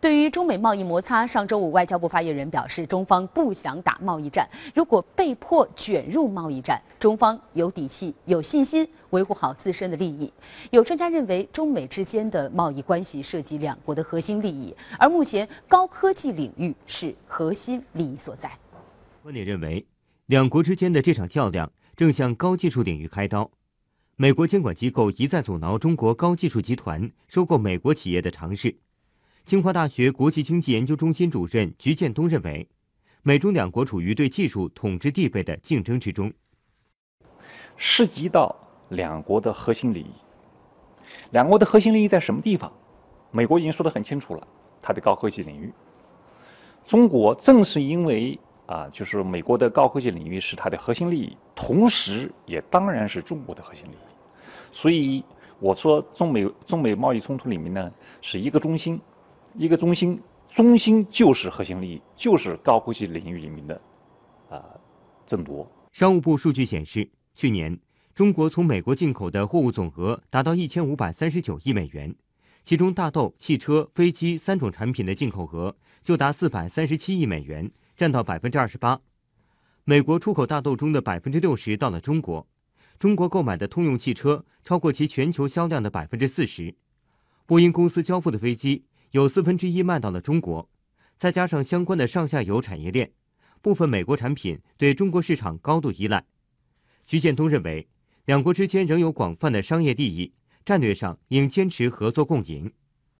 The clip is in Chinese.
对于中美贸易摩擦，上周五外交部发言人表示，中方不想打贸易战，如果被迫卷入贸易战，中方有底气、有信心维护好自身的利益。有专家认为，中美之间的贸易关系涉及两国的核心利益，而目前高科技领域是核心利益所在。观点认为，两国之间的这场较量正向高技术领域开刀。美国监管机构一再阻挠中国高技术集团收购美国企业的尝试。清华大学国际经济研究中心主任鞠建东认为，美中两国处于对技术统治地位的竞争之中，涉及到两国的核心利益。两国的核心利益在什么地方？美国已经说得很清楚了，它的高科技领域。中国正是因为啊，就是美国的高科技领域是它的核心利益，同时也当然是中国的核心利益。所以我说，中美中美贸易冲突里面呢，是一个中心。一个中心，中心就是核心利益，就是高科技领域里面的，啊，争夺。商务部数据显示，去年中国从美国进口的货物总额达到一千五百三十九亿美元，其中大豆、汽车、飞机三种产品的进口额就达四百三十七亿美元，占到百分之二十八。美国出口大豆中的百分之六十到了中国，中国购买的通用汽车超过其全球销量的百分之四十，波音公司交付的飞机。有四分之一卖到了中国，再加上相关的上下游产业链，部分美国产品对中国市场高度依赖。徐建东认为，两国之间仍有广泛的商业利益，战略上应坚持合作共赢。